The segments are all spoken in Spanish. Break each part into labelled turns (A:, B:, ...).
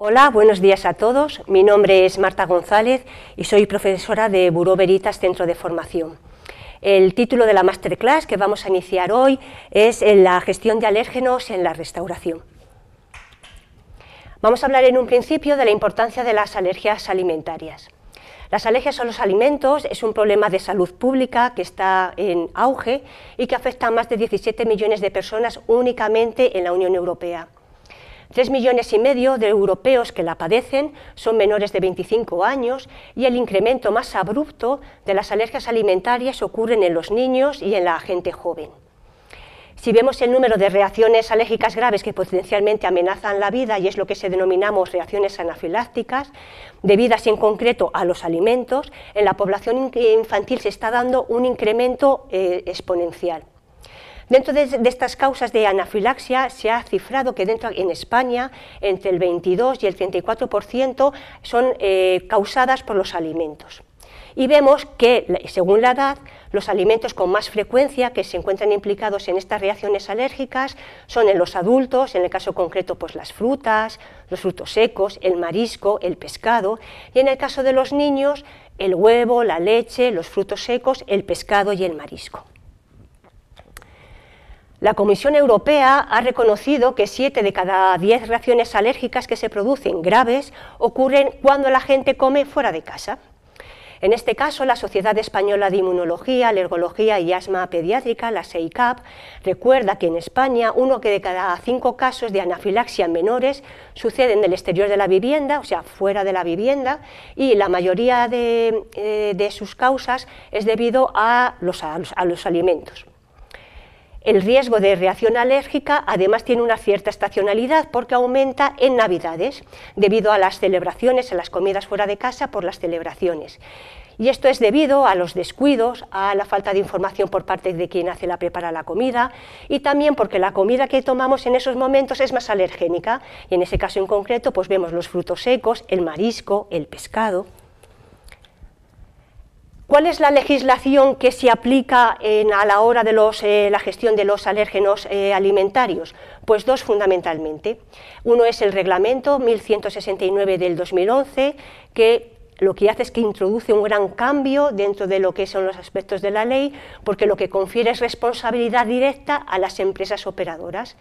A: Hola, buenos días a todos. Mi nombre es Marta González y soy profesora de Buró Veritas Centro de Formación. El título de la masterclass que vamos a iniciar hoy es en la gestión de alérgenos en la restauración. Vamos a hablar en un principio de la importancia de las alergias alimentarias. Las alergias a los alimentos es un problema de salud pública que está en auge y que afecta a más de 17 millones de personas únicamente en la Unión Europea. Tres millones y medio de europeos que la padecen son menores de 25 años y el incremento más abrupto de las alergias alimentarias ocurren en los niños y en la gente joven. Si vemos el número de reacciones alérgicas graves que potencialmente amenazan la vida, y es lo que se denominamos reacciones anafilácticas, debidas en concreto a los alimentos, en la población infantil se está dando un incremento eh, exponencial. Dentro de, estas causas de anafilaxia se ha cifrado que dentro en España entre el 22 y el 34% son eh, causadas por los alimentos. Y vemos que, según la edad, los alimentos con más frecuencia que se encuentran implicados en estas reacciones alérgicas son en los adultos, en el caso concreto pues las frutas, los frutos secos, el marisco, el pescado, y en el caso de los niños el huevo, la leche, los frutos secos, el pescado y el marisco. La Comisión Europea ha reconocido que 7 de cada 10 reacciones alérgicas que se producen graves ocurren cuando la gente come fuera de casa. En este caso, la Sociedad Española de Inmunología, Alergología y Asma Pediátrica, la SEICAP, recuerda que en España uno de cada cinco casos de anafilaxia menores suceden del exterior de la vivienda, o sea, fuera de la vivienda, y la mayoría de, eh, sus causas es debido a los alimentos. El riesgo de reacción alérgica además tiene una cierta estacionalidad porque aumenta en Navidades debido a las celebraciones, a las comidas fuera de casa por las celebraciones. Y esto es debido a los descuidos, a la falta de información por parte de quien hace la prepara la comida y también porque la comida que tomamos en esos momentos es más alergénica y en ese caso en concreto pues vemos los frutos secos, el marisco, el pescado. ¿Cuál es la legislación que se aplica en, a la hora de los, eh, la gestión de los alérgenos eh, alimentarios? Pues dos fundamentalmente. Uno es el reglamento 1169 del 2011, que lo que hace es que introduce un gran cambio dentro de lo que son los aspectos de la ley, porque lo que confiere es responsabilidad directa a las empresas operadoras.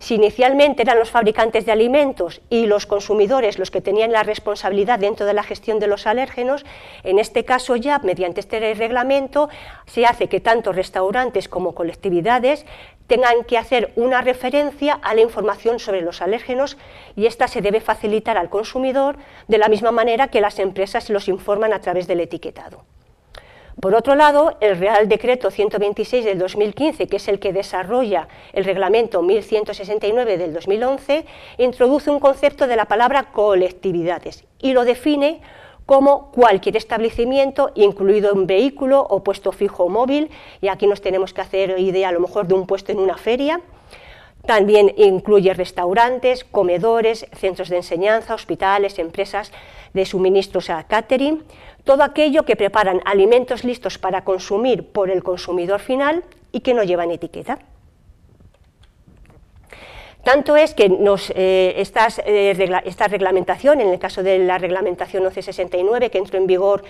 A: Si inicialmente eran los fabricantes de alimentos y los consumidores los que tenían la responsabilidad dentro de la gestión de los alérgenos, en este caso ya, mediante este reglamento, se hace que tanto restaurantes como colectividades tengan que hacer una referencia a la información sobre los alérgenos y esta se debe facilitar al consumidor de la misma manera que las empresas los informan a través del etiquetado. Por otro lado, el Real Decreto 126 del 2015, que es el que desarrolla el Reglamento 1169 del 2011, introduce un concepto de la palabra colectividades y lo define como cualquier establecimiento, incluido un vehículo o puesto fijo o móvil, y aquí nos tenemos que hacer idea a lo mejor de un puesto en una feria. También incluye restaurantes, comedores, centros de enseñanza, hospitales, empresas de suministros a catering, todo aquello que preparan alimentos listos para consumir por el consumidor final y que no llevan etiqueta. Tanto es que nos, eh, estas, eh, esta reglamentación, en el caso de la reglamentación OC69 que entró en vigor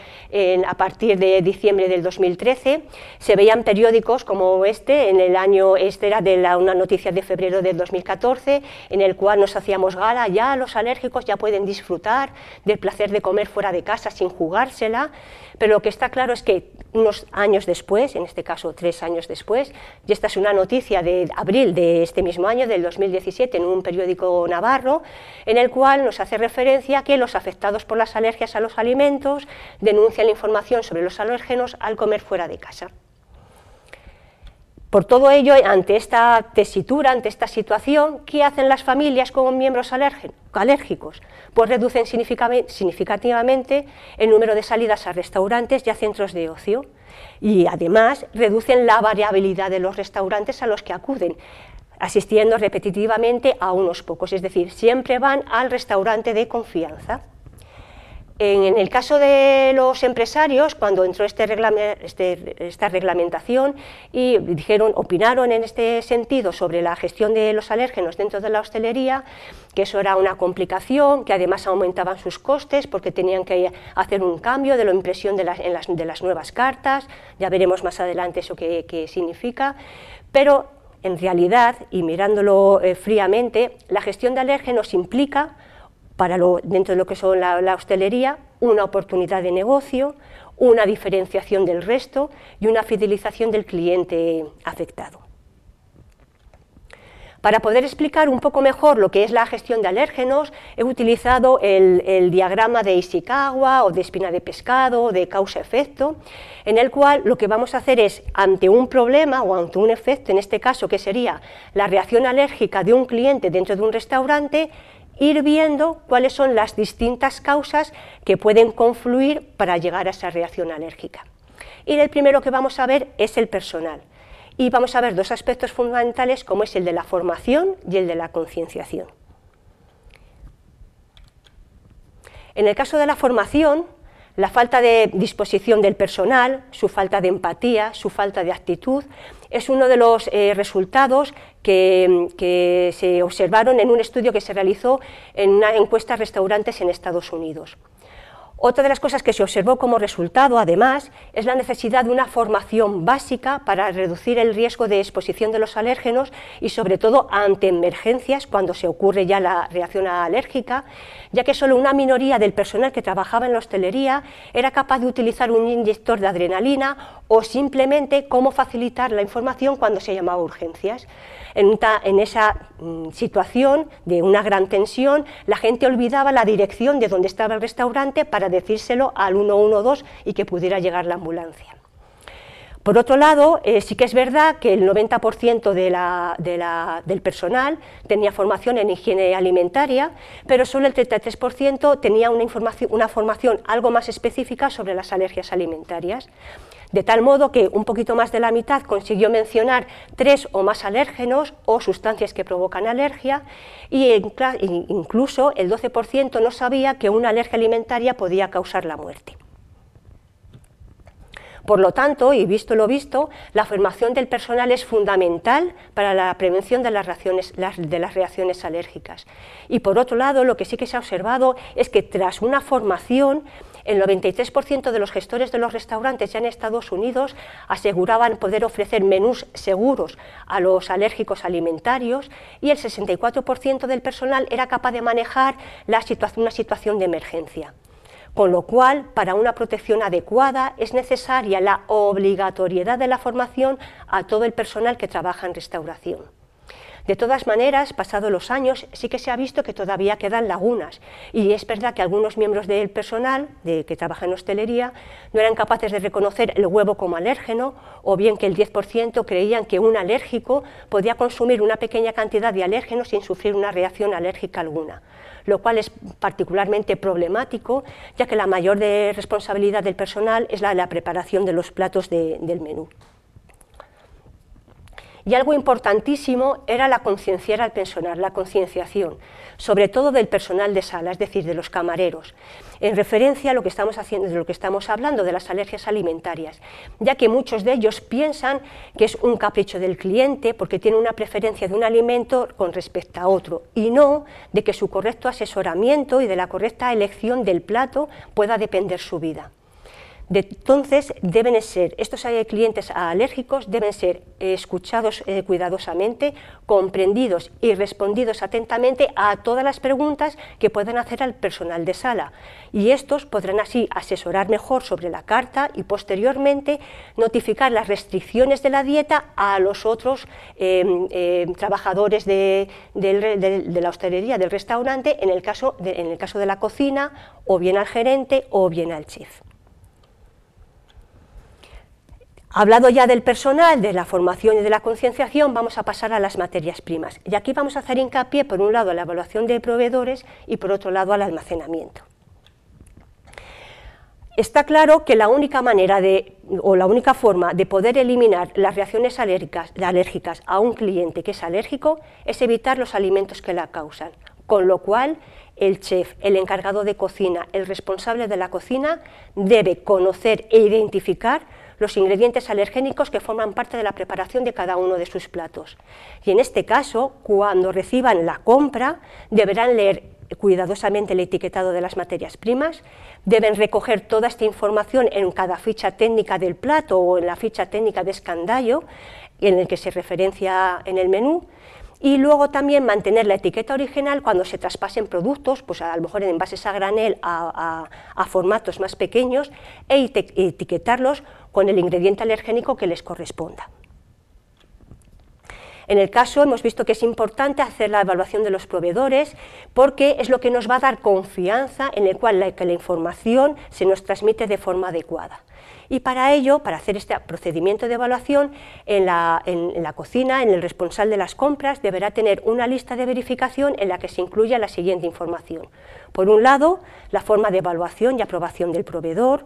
A: a partir de diciembre del 2013, se veían periódicos como este, en el año, este era de la, una noticia de febrero del 2014, en el cual nos hacíamos gala, ya los alérgicos ya pueden disfrutar del placer de comer fuera de casa sin jugársela, pero lo que está claro es que unos años después, en este caso tres años después, y esta es una noticia de abril de este mismo año, del 2017, en un periódico navarro, en el cual nos hace referencia que los afectados por las alergias a los alimentos denuncian la información sobre los alérgenos al comer fuera de casa. Por todo ello, ante esta tesitura, ante esta situación, ¿qué hacen las familias con miembros alérgicos? Pues reducen significativamente el número de salidas a restaurantes y a centros de ocio y además reducen la variabilidad de los restaurantes a los que acuden asistiendo repetitivamente a unos pocos, es decir, siempre van al restaurante de confianza. En, el caso de los empresarios, cuando entró este este, esta reglamentación y dijeron, opinaron en este sentido sobre la gestión de los alérgenos dentro de la hostelería, que eso era una complicación, que además aumentaban sus costes porque tenían que hacer un cambio de la impresión de las, nuevas cartas, ya veremos más adelante eso qué significa, pero en realidad, y mirándolo eh, fríamente, la gestión de alérgenos implica dentro de lo que son la, hostelería, una oportunidad de negocio, una diferenciación del resto y una fidelización del cliente afectado. Para poder explicar un poco mejor lo que es la gestión de alérgenos, he utilizado el, diagrama de Ishikawa o de espina de pescado o de causa-efecto, en el cual lo que vamos a hacer es, ante un problema o ante un efecto, en este caso que sería la reacción alérgica de un cliente dentro de un restaurante, ir viendo cuáles son las distintas causas que pueden confluir para llegar a esa reacción alérgica. Y el primero que vamos a ver es el personal. Y vamos a ver dos aspectos fundamentales como es el de la formación y el de la concienciación. En el caso de la formación, la falta de disposición del personal, su falta de empatía, su falta de actitud, es uno de los eh, resultados que, se observaron en un estudio que se realizó en una encuesta de restaurantes en Estados Unidos. Otra de las cosas que se observó como resultado, además, es la necesidad de una formación básica para reducir el riesgo de exposición de los alérgenos y, sobre todo, ante emergencias, cuando se ocurre ya la reacción alérgica, ya que solo una minoría del personal que trabajaba en la hostelería era capaz de utilizar un inyector de adrenalina o simplemente cómo facilitar la información cuando se llamaba urgencias en, esa mm, situación de una gran tensión, la gente olvidaba la dirección de donde estaba el restaurante para decírselo al 112 y que pudiera llegar la ambulancia. Por otro lado, eh, sí que es verdad que el 90% del personal tenía formación en higiene alimentaria, pero solo el 33% tenía una formación algo más específica sobre las alergias alimentarias de tal modo que un poquito más de la mitad consiguió mencionar tres o más alérgenos o sustancias que provocan alergia y incluso el 12% no sabía que una alergia alimentaria podía causar la muerte. Por lo tanto, y visto lo visto, la formación del personal es fundamental para la prevención de las, reacciones, de las reacciones alérgicas. Y por otro lado, lo que sí que se ha observado es que tras una formación, el 93% de los gestores de los restaurantes ya en Estados Unidos aseguraban poder ofrecer menús seguros a los alérgicos alimentarios y el 64% del personal era capaz de manejar una situación de emergencia con lo cual, para una protección adecuada es necesaria la obligatoriedad de la formación a todo el personal que trabaja en restauración. De todas maneras, pasados los años, sí que se ha visto que todavía quedan lagunas y es verdad que algunos miembros del personal de, que trabaja en hostelería no eran capaces de reconocer el huevo como alérgeno o bien que el 10% creían que un alérgico podía consumir una pequeña cantidad de alérgeno sin sufrir una reacción alérgica alguna lo cual es particularmente problemático, ya que la mayor responsabilidad del personal es la de la preparación de los platos del menú. Y algo importantísimo era la concienciar al personal, la concienciación, sobre todo del personal de sala, es decir, de los camareros, en referencia a lo que estamos haciendo, de lo que estamos hablando, de las alergias alimentarias, ya que muchos de ellos piensan que es un capricho del cliente porque tiene una preferencia de un alimento con respecto a otro, y no de que su correcto asesoramiento y de la correcta elección del plato pueda depender su vida entonces, deben ser, estos clientes alérgicos deben ser escuchados eh, cuidadosamente, comprendidos y respondidos atentamente a todas las preguntas que puedan hacer al personal de sala. Y estos podrán así asesorar mejor sobre la carta y posteriormente notificar las restricciones de la dieta a los otros eh, eh, trabajadores de, la hostelería, del restaurante, en el, caso en el caso de la cocina, o bien al gerente o bien al chef. Hablado ya del personal, de la formación y de la concienciación, vamos a pasar a las materias primas. Y aquí vamos a hacer hincapié, por un lado, a la evaluación de proveedores y, por otro lado, al almacenamiento. Está claro que la única manera de, o la única forma de poder eliminar las reacciones alérgicas a un cliente que es alérgico es evitar los alimentos que la causan, con lo cual el chef, el encargado de cocina, el responsable de la cocina debe conocer e identificar los ingredientes alergénicos que forman parte de la preparación de cada uno de sus platos. Y en este caso, cuando reciban la compra, deberán leer cuidadosamente el etiquetado de las materias primas, deben recoger toda esta información en cada ficha técnica del plato o en la ficha técnica de escandallo en el que se referencia en el menú, y luego también mantener la etiqueta original cuando se traspasen productos, pues a lo mejor en envases a granel a, a formatos más pequeños e etiquetarlos con el ingrediente alergénico que les corresponda. En el caso hemos visto que es importante hacer la evaluación de los proveedores porque es lo que nos va a dar confianza en el cual la, que información se nos transmite de forma adecuada. Y para ello, para hacer este procedimiento de evaluación, en la, en la, cocina, en el responsable de las compras, deberá tener una lista de verificación en la que se incluya la siguiente información. Por un lado, la forma de evaluación y aprobación del proveedor,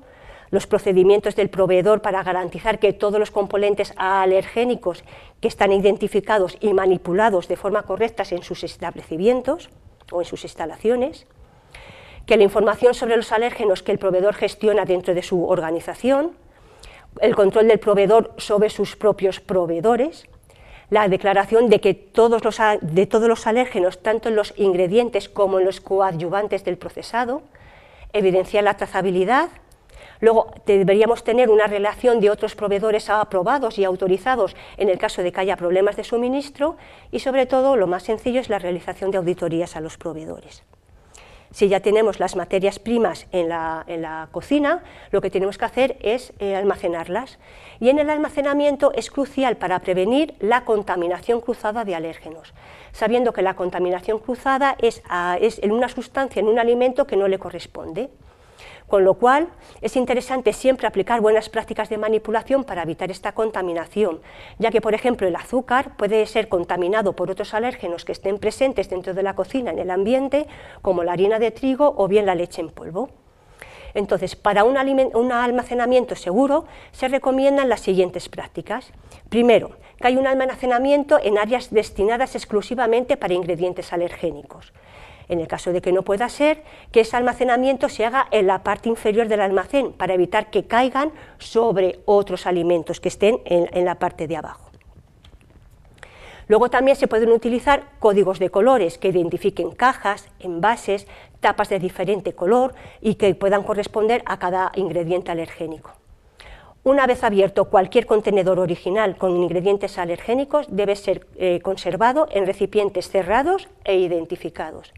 A: los procedimientos del proveedor para garantizar que todos los componentes alergénicos que están identificados y manipulados de forma correcta en sus establecimientos o en sus instalaciones, que la información sobre los alérgenos que el proveedor gestiona dentro de su organización, el control del proveedor sobre sus propios proveedores, la declaración de que todos los, de todos los alérgenos, tanto en los ingredientes como en los coadyuvantes del procesado, evidenciar la trazabilidad, Luego, deberíamos tener una relación de otros proveedores aprobados y autorizados en el caso de que haya problemas de suministro y, sobre todo, lo más sencillo es la realización de auditorías a los proveedores. Si ya tenemos las materias primas en la, cocina, lo que tenemos que hacer es eh, almacenarlas. Y en el almacenamiento es crucial para prevenir la contaminación cruzada de alérgenos, sabiendo que la contaminación cruzada es ah, en una sustancia, en un alimento que no le corresponde. Con lo cual, es interesante siempre aplicar buenas prácticas de manipulación para evitar esta contaminación, ya que, por ejemplo, el azúcar puede ser contaminado por otros alérgenos que estén presentes dentro de la cocina en el ambiente, como la harina de trigo o bien la leche en polvo. Entonces, para un, almacenamiento seguro se recomiendan las siguientes prácticas. Primero, que hay un almacenamiento en áreas destinadas exclusivamente para ingredientes alergénicos. En el caso de que no pueda ser, que ese almacenamiento se haga en la parte inferior del almacén para evitar que caigan sobre otros alimentos que estén en, la parte de abajo. Luego también se pueden utilizar códigos de colores que identifiquen cajas, envases, tapas de diferente color y que puedan corresponder a cada ingrediente alergénico. Una vez abierto, cualquier contenedor original con ingredientes alergénicos debe ser eh, conservado en recipientes cerrados e identificados.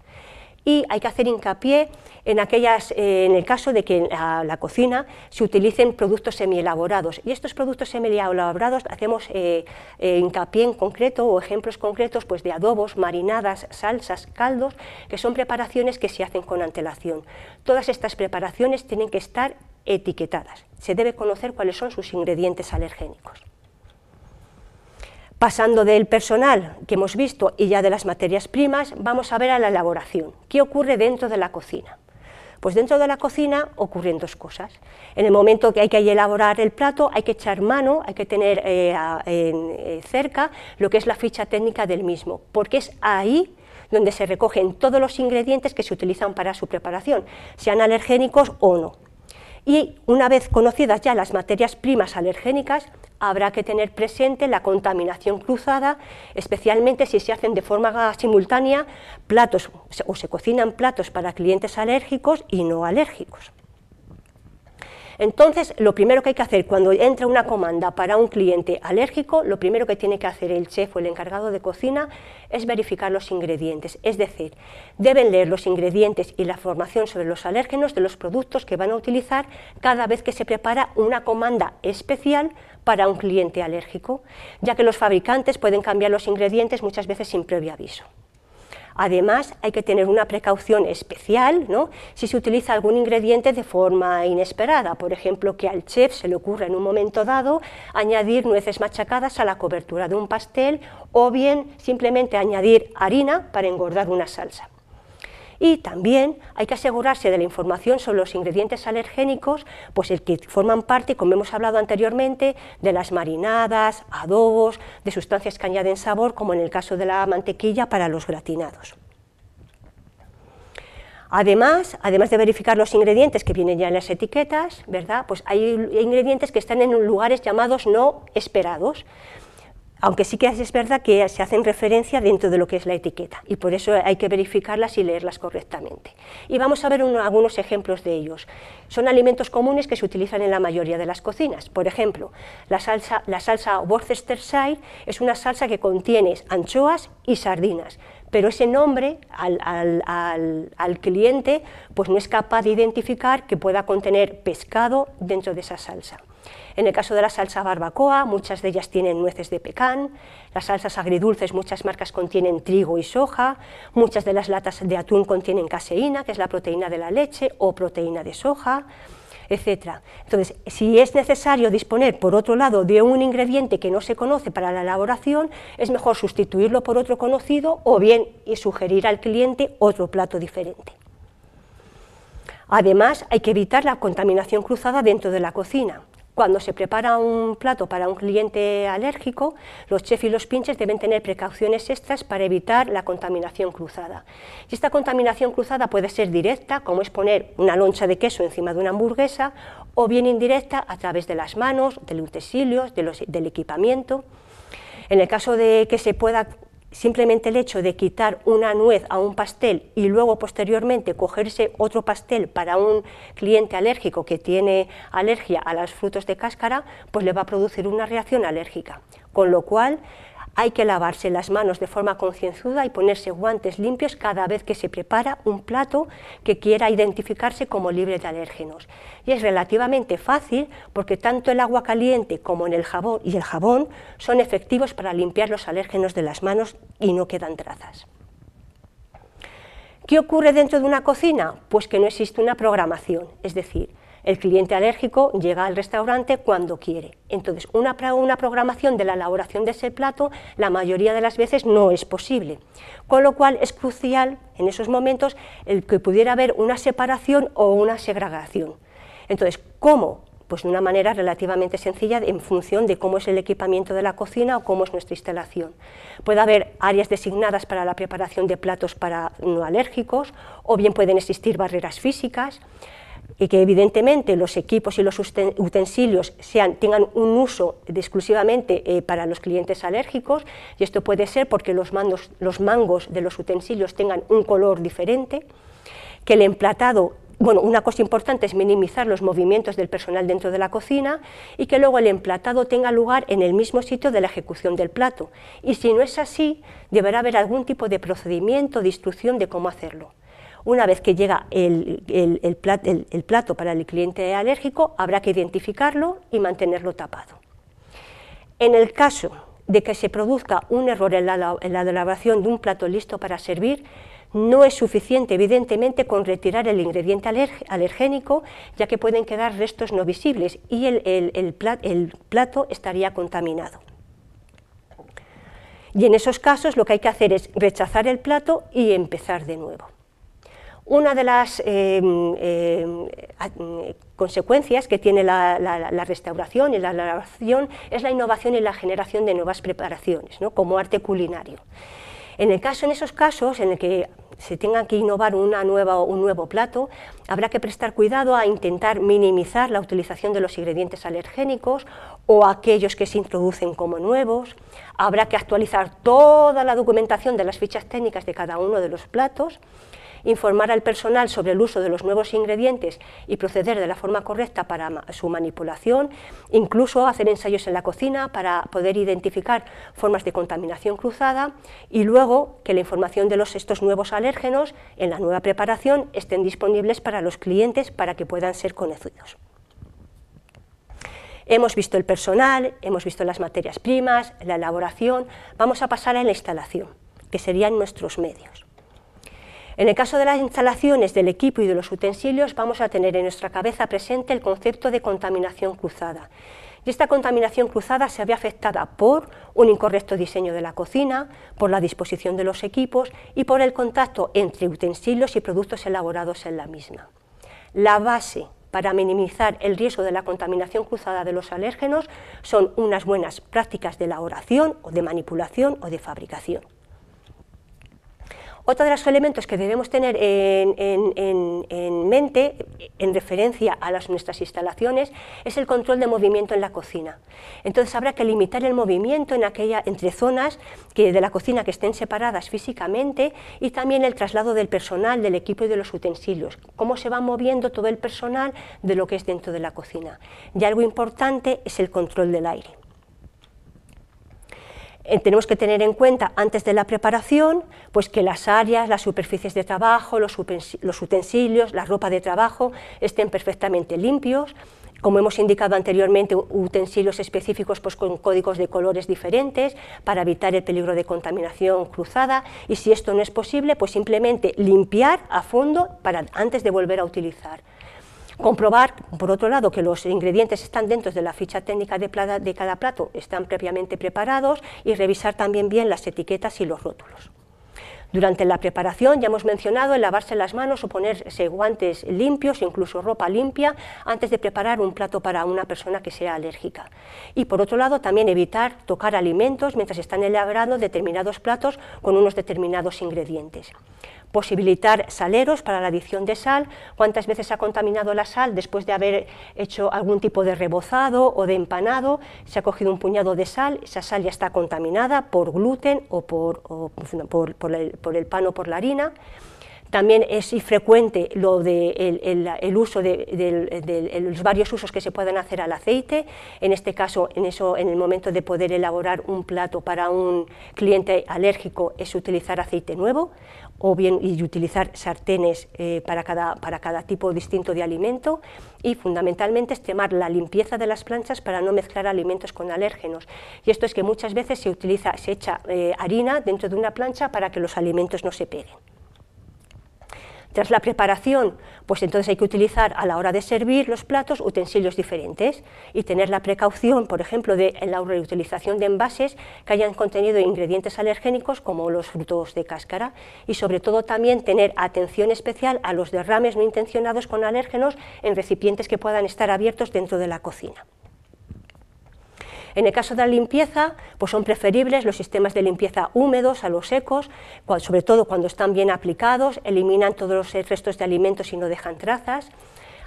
A: Y hay que hacer hincapié en, aquellas, eh, en el caso de que en la, cocina se utilicen productos semielaborados. Y estos productos semielaborados hacemos eh, hincapié en concreto o ejemplos concretos pues, de adobos, marinadas, salsas, caldos, que son preparaciones que se hacen con antelación. Todas estas preparaciones tienen que estar etiquetadas. Se debe conocer cuáles son sus ingredientes alergénicos. Pasando del personal que hemos visto y ya de las materias primas, vamos a ver a la elaboración. ¿Qué ocurre dentro de la cocina? Pues dentro de la cocina ocurren dos cosas. En el momento que hay que elaborar el plato, hay que echar mano, hay que tener eh, eh, cerca lo que es la ficha técnica del mismo, porque es ahí donde se recogen todos los ingredientes que se utilizan para su preparación, sean alergénicos o no. Y una vez conocidas ya las materias primas alergénicas, habrá que tener presente la contaminación cruzada, especialmente si se hacen de forma simultánea platos o se cocinan platos para clientes alérgicos y no alérgicos. Entonces, lo primero que hay que hacer cuando entra una comanda para un cliente alérgico, lo primero que tiene que hacer el chef o el encargado de cocina es verificar los ingredientes. Es decir, deben leer los ingredientes y la formación sobre los alérgenos de los productos que van a utilizar cada vez que se prepara una comanda especial para un cliente alérgico, ya que los fabricantes pueden cambiar los ingredientes muchas veces sin previo aviso. Además, hay que tener una precaución especial si se utiliza algún ingrediente de forma inesperada, por ejemplo, que al chef se le ocurra en un momento dado añadir nueces machacadas a la cobertura de un pastel o bien simplemente añadir harina para engordar una salsa. Y también hay que asegurarse de la información sobre los ingredientes alergénicos, pues el que forman parte, como hemos hablado anteriormente, de las marinadas, adobos, de sustancias que añaden sabor, como en el caso de la mantequilla para los gratinados. Además, además de verificar los ingredientes que vienen ya en las etiquetas, ¿verdad? Pues hay ingredientes que están en lugares llamados no esperados, aunque sí que es verdad que se hacen referencia dentro de lo que es la etiqueta y por eso hay que verificarlas y leerlas correctamente. Y vamos a ver algunos ejemplos de ellos. Son alimentos comunes que se utilizan en la mayoría de las cocinas. Por ejemplo, la salsa, Worcestershire es una salsa que contiene anchoas y sardinas, pero ese nombre al, al, cliente pues no es capaz de identificar que pueda contener pescado dentro de esa salsa. En el caso de la salsa barbacoa, muchas de ellas tienen nueces de pecan, las salsas agridulces, muchas marcas contienen trigo y soja, muchas de las latas de atún contienen caseína, que es la proteína de la leche o proteína de soja, etc. Entonces, si es necesario disponer, por otro lado, de un ingrediente que no se conoce para la elaboración, es mejor sustituirlo por otro conocido o bien y sugerir al cliente otro plato diferente. Además, hay que evitar la contaminación cruzada dentro de la cocina. Cuando se prepara un plato para un cliente alérgico, los chefs y los pinches deben tener precauciones extras para evitar la contaminación cruzada. Y esta contaminación cruzada puede ser directa, como es poner una loncha de queso encima de una hamburguesa, o bien indirecta a través de las manos, de los utensilios, de los, del equipamiento. En el caso de que se pueda simplemente el hecho de quitar una nuez a un pastel y luego posteriormente cogerse otro pastel para un cliente alérgico que tiene alergia a los frutos de cáscara, pues le va a producir una reacción alérgica. Con lo cual, hay que lavarse las manos de forma concienzuda y ponerse guantes limpios cada vez que se prepara un plato que quiera identificarse como libre de alérgenos. Y es relativamente fácil porque tanto el agua caliente como en el jabón y el jabón son efectivos para limpiar los alérgenos de las manos y no quedan trazas. ¿Qué ocurre dentro de una cocina? Pues que no existe una programación, es decir, el cliente alérgico llega al restaurante cuando quiere. Entonces, una, una programación de la elaboración de ese plato la mayoría de las veces no es posible. Con lo cual es crucial en esos momentos el que pudiera haber una separación o una segregación. Entonces, ¿cómo? Pues de una manera relativamente sencilla en función de cómo es el equipamiento de la cocina o cómo es nuestra instalación. Puede haber áreas designadas para la preparación de platos para no alérgicos o bien pueden existir barreras físicas y que evidentemente los equipos y los utensilios sean, tengan un uso exclusivamente eh, para los clientes alérgicos y esto puede ser porque los, los mangos de los utensilios tengan un color diferente, que el emplatado bueno, una cosa importante es minimizar los movimientos del personal dentro de la cocina y que luego el emplatado tenga lugar en el mismo sitio de la ejecución del plato. Y si no es así, deberá haber algún tipo de procedimiento, de instrucción de cómo hacerlo. Una vez que llega el, plato, para el cliente alérgico, habrá que identificarlo y mantenerlo tapado. En el caso de que se produzca un error en la, elaboración de un plato listo para servir, no es suficiente, evidentemente, con retirar el ingrediente alergénico, ya que pueden quedar restos no visibles y el, plato estaría contaminado. Y en esos casos lo que hay que hacer es rechazar el plato y empezar de nuevo. Una de las eh, eh, mm, consecuencias que tiene la, restauración y la elaboración es la innovación y la generación de nuevas preparaciones, como arte culinario. En, el caso, en esos casos en el que se tenga que innovar una nueva, un nuevo plato, habrá que prestar cuidado a intentar minimizar la utilización de los ingredientes alergénicos o aquellos que se introducen como nuevos. Habrá que actualizar toda la documentación de las fichas técnicas de cada uno de los platos informar al personal sobre el uso de los nuevos ingredientes y proceder de la forma correcta para su manipulación, incluso hacer ensayos en la cocina para poder identificar formas de contaminación cruzada y luego que la información de estos nuevos alérgenos en la nueva preparación estén disponibles para los clientes para que puedan ser conocidos. Hemos visto el personal, hemos visto las materias primas, la elaboración, vamos a pasar a la instalación, que serían nuestros medios. En el caso de las instalaciones, del equipo y de los utensilios, vamos a tener en nuestra cabeza presente el concepto de contaminación cruzada. Y esta contaminación cruzada se había afectada por un incorrecto diseño de la cocina, por la disposición de los equipos y por el contacto entre utensilios y productos elaborados en la misma. La base para minimizar el riesgo de la contaminación cruzada de los alérgenos son unas buenas prácticas de elaboración o de manipulación o de fabricación. Otro de los elementos que debemos tener en, mente, en referencia a las, nuestras instalaciones, es el control de movimiento en la cocina. Entonces habrá que limitar el movimiento en aquella, entre zonas que, de la cocina que estén separadas físicamente y también el traslado del personal, del equipo y de los utensilios. Cómo se va moviendo todo el personal de lo que es dentro de la cocina. Y algo importante es el control del aire. Eh, tenemos que tener en cuenta antes de la preparación pues que las áreas, las superficies de trabajo, los, utensilios, la ropa de trabajo estén perfectamente limpios, como hemos indicado anteriormente, utensilios específicos pues con códigos de colores diferentes para evitar el peligro de contaminación cruzada y si esto no es posible, pues simplemente limpiar a fondo para, antes de volver a utilizar comprobar, por otro lado, que los ingredientes están dentro de la ficha técnica de, cada plato, están previamente preparados y revisar también bien las etiquetas y los rótulos. Durante la preparación ya hemos mencionado el lavarse las manos o ponerse guantes limpios, incluso ropa limpia, antes de preparar un plato para una persona que sea alérgica. Y por otro lado también evitar tocar alimentos mientras están elaborando determinados platos con unos determinados ingredientes posibilitar saleros para la adición de sal, cuántas veces ha contaminado la sal después de haber hecho algún tipo de rebozado o de empanado, se ha cogido un puñado de sal, esa sal ya está contaminada por gluten o por, por, por, el, por el pan o por la harina. También es frecuente lo de el, uso de, los varios usos que se pueden hacer al aceite. En este caso, en, el momento de poder elaborar un plato para un cliente alérgico es utilizar aceite nuevo o bien y utilizar sartenes eh, para, cada, para cada tipo distinto de alimento y fundamentalmente extremar la limpieza de las planchas para no mezclar alimentos con alérgenos. Y esto es que muchas veces se utiliza, se echa eh, harina dentro de una plancha para que los alimentos no se peguen. Tras la preparación, pues entonces hay que utilizar a la hora de servir los platos utensilios diferentes y tener la precaución, por ejemplo, de la reutilización de envases que hayan contenido ingredientes alergénicos como los frutos de cáscara y sobre todo también tener atención especial a los derrames no intencionados con alérgenos en recipientes que puedan estar abiertos dentro de la cocina. En el caso de la limpieza, pues son preferibles los sistemas de limpieza húmedos a los secos, sobre todo cuando están bien aplicados, eliminan todos los restos de alimentos y no dejan trazas.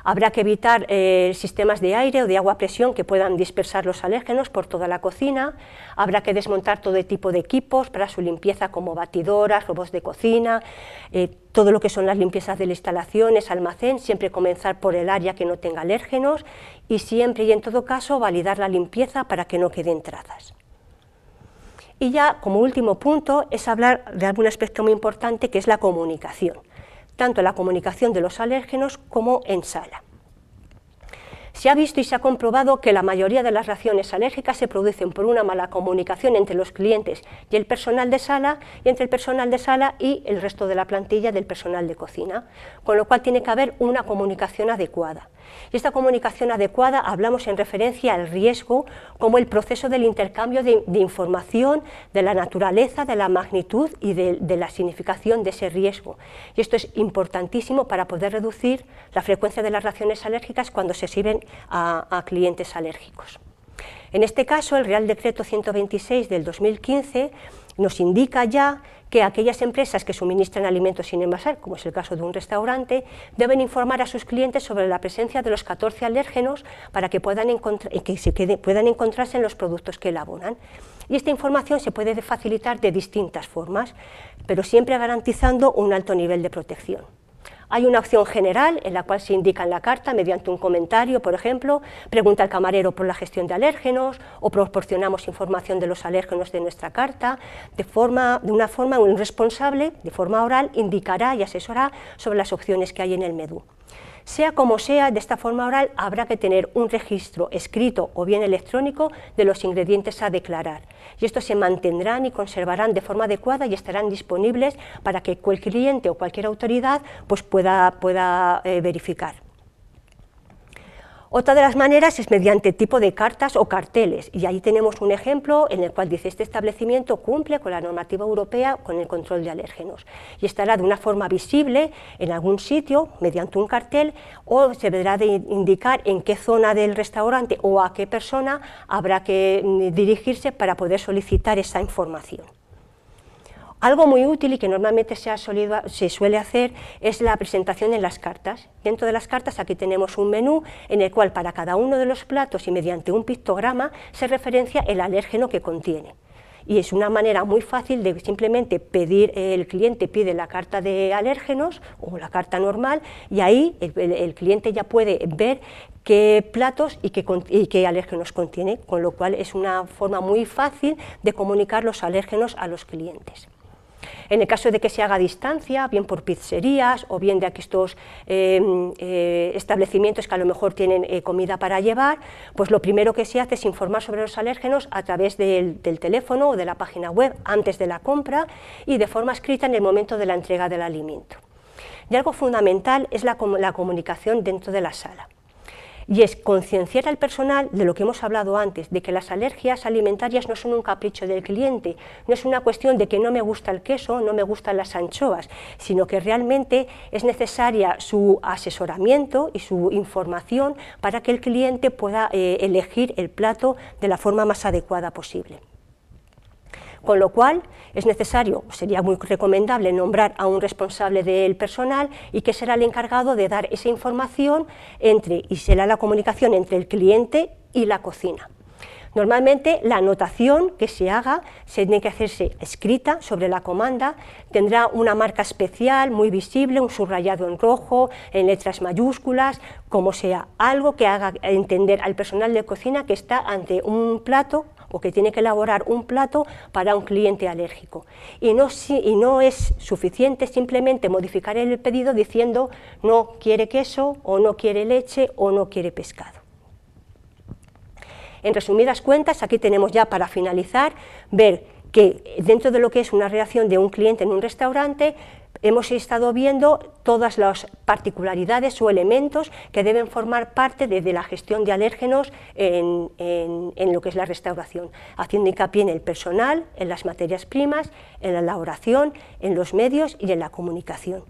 A: Habrá que evitar eh, sistemas de aire o de agua a presión que puedan dispersar los alérgenos por toda la cocina. Habrá que desmontar todo tipo de equipos para su limpieza, como batidoras, robots de cocina, eh, todo lo que son las limpiezas de las instalaciones, almacén, siempre comenzar por el área que no tenga alérgenos y siempre y en todo caso validar la limpieza para que no queden trazas. Y ya como último punto es hablar de algún aspecto muy importante que es la comunicación, tanto la comunicación de los alérgenos como en sala. Se ha visto y se ha comprobado que la mayoría de las reacciones alérgicas se producen por una mala comunicación entre los clientes y el personal de sala y entre el personal de sala y el resto de la plantilla del personal de cocina, con lo cual tiene que haber una comunicación adecuada. Y esta comunicación adecuada hablamos en referencia al riesgo como el proceso del intercambio de, información, de la naturaleza, de la magnitud y de, la significación de ese riesgo. Y esto es importantísimo para poder reducir la frecuencia de las reacciones alérgicas cuando se sirven a, clientes alérgicos. En este caso, el Real Decreto 126 del 2015 nos indica ya que aquellas empresas que suministran alimentos sin envasar, como es el caso de un restaurante, deben informar a sus clientes sobre la presencia de los 14 alérgenos para que puedan, puedan encontrarse en los productos que elaboran. Y esta información se puede facilitar de distintas formas, pero siempre garantizando un alto nivel de protección. Hay una opción general en la cual se indica en la carta, mediante un comentario, por ejemplo, pregunta al camarero por la gestión de alérgenos o proporcionamos información de los alérgenos de nuestra carta. De, forma, de una forma, un responsable, de forma oral, indicará y asesorará sobre las opciones que hay en el MEDU. Sea como sea, de esta forma oral habrá que tener un registro escrito o bien electrónico de los ingredientes a declarar. Y estos se mantendrán y conservarán de forma adecuada y estarán disponibles para que cualquier cliente o cualquier autoridad pues pueda, pueda eh, verificar. Otra de las maneras es mediante tipo de cartas o carteles, y ahí tenemos un ejemplo en el cual dice este establecimiento cumple con la normativa europea con el control de alérgenos y estará de una forma visible en algún sitio mediante un cartel o se deberá de indicar en qué zona del restaurante o a qué persona habrá que mm, dirigirse para poder solicitar esa información. Algo muy útil y que normalmente se, suele hacer es la presentación en las cartas. Dentro de las cartas aquí tenemos un menú en el cual para cada uno de los platos y mediante un pictograma se referencia el alérgeno que contiene. Y es una manera muy fácil de simplemente pedir, eh, el cliente pide la carta de alérgenos o la carta normal y ahí el, cliente ya puede ver qué platos y qué, alérgenos contiene, con lo cual es una forma muy fácil de comunicar los alérgenos a los clientes. En el caso de que se haga a distancia, bien por pizzerías o bien de aquellos em, eh, establecimientos que a lo mejor tienen eh, comida para llevar, pues lo primero que se hace es informar sobre los alérgenos a través del, teléfono o de la página web antes de la compra y de forma escrita en el momento de la entrega del alimento. Y algo fundamental es la comunicación dentro de la sala y es concienciar al personal de lo que hemos hablado antes, de que las alergias alimentarias no son un capricho del cliente, no es una cuestión de que no me gusta el queso, no me gustan las anchoas, sino que realmente es necesaria su asesoramiento y su información para que el cliente pueda eh, elegir el plato de la forma más adecuada posible. Con lo cual, es necesario, sería muy recomendable nombrar a un responsable del personal y que será el encargado de dar esa información entre, y será la comunicación entre el cliente y la cocina. Normalmente la anotación que se haga se tiene que hacerse escrita sobre la comanda, tendrá una marca especial muy visible, un subrayado en rojo, en letras mayúsculas, como sea, algo que haga entender al personal de cocina que está ante un plato o que tiene que elaborar un plato para un cliente alérgico. Y no, y no es suficiente simplemente modificar el pedido diciendo no quiere queso o no quiere leche o no quiere pescado. En resumidas cuentas, aquí tenemos ya para finalizar, ver que dentro de lo que es una reacción de un cliente en un restaurante, hemos estado viendo todas las particularidades o elementos que deben formar parte de, la gestión de alérgenos en, lo que es la restauración, haciendo hincapié en el personal, en las materias primas, en la elaboración, en los medios y en la comunicación.